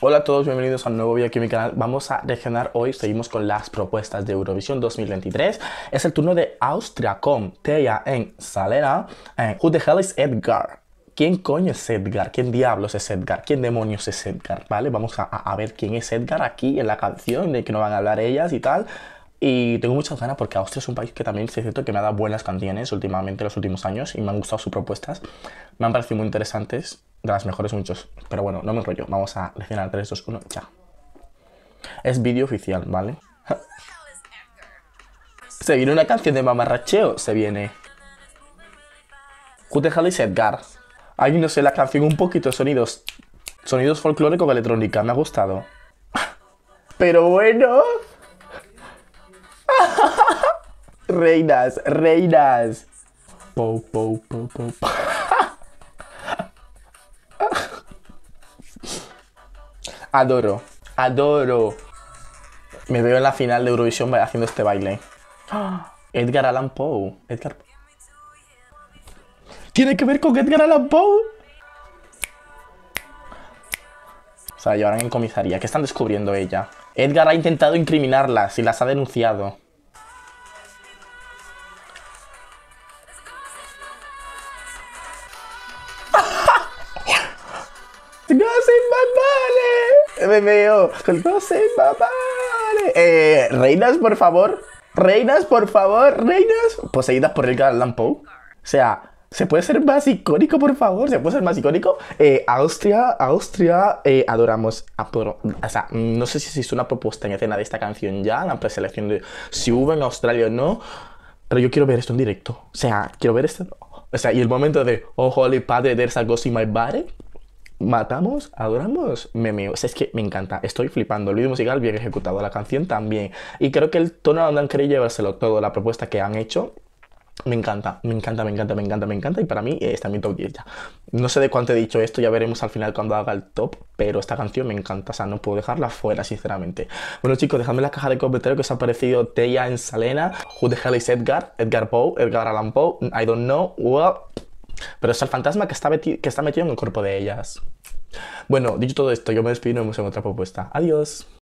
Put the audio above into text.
Hola a todos, bienvenidos a un nuevo video aquí en mi canal. Vamos a regionar hoy, seguimos con las propuestas de Eurovisión 2023. Es el turno de Austria con tea en Salera. Eh, who the hell is Edgar? ¿Quién coño es Edgar? ¿Quién diablos es Edgar? ¿Quién demonios es Edgar? ¿Vale? Vamos a, ver quién es Edgar aquí en la canción, de que no van a hablar ellas y tal. Y tengo muchas ganas porque Austria es un país que también es cierto que me ha dado buenas canciones últimamente, los últimos años, y me han gustado sus propuestas. Me han parecido muy interesantes de las mejores muchos. Pero bueno, no me enrollo. Vamos a leccionar 3, 2, 1, ya. Es vídeo oficial, ¿vale? se viene una canción de mamarracheo. Se viene. Who the Edgar? Ay, no sé, la canción un poquito sonidos. Sonidos folclóricos con electrónica. Me ha gustado. Pero bueno. reinas, reinas. Pou, pou, pou, pou. adoro, adoro. Me veo en la final de Eurovisión haciendo este baile. Edgar Allan Poe. Edgar... ¿Tiene que ver con Edgar Allan Poe? O sea, llevarán en comisaría. ¿Qué están descubriendo ella? Edgar ha intentado incriminarlas y las ha denunciado. vale me veo no sé papá eh, reinas por favor reinas por favor reinas poseídas por el galán Poe o sea ¿Se puede ser más icónico, por favor? ¿Se puede ser más icónico? Eh, Austria, Austria, eh, adoramos. o sea, no sé si se hizo una propuesta en escena de esta canción ya, en la preselección de si hubo en Australia o no. Pero yo quiero ver esto en directo. O sea, quiero ver esto. O sea, y el momento de, oh, holy padre, there's a ghost in my body matamos, adoramos, me Es que me encanta, estoy flipando. El video musical bien ejecutado, la canción también. Y creo que el tono donde han querido llevárselo todo, la propuesta que han hecho, me encanta, me encanta, me encanta, me encanta, me encanta. Y para mí eh, está mi top 10 ya. No sé de cuánto he dicho esto, ya veremos al final cuando haga el top. Pero esta canción me encanta, o sea, no puedo dejarla fuera, sinceramente. Bueno, chicos, dejadme la caja de comentarios que os ha parecido Tella en Salena. Who the hell is Edgar? Edgar Poe, Edgar Allan Poe, I don't know. Well, pero es el fantasma que está, que está metido en el cuerpo de ellas. Bueno, dicho todo esto, yo me despido y nos vemos en otra propuesta. Adiós.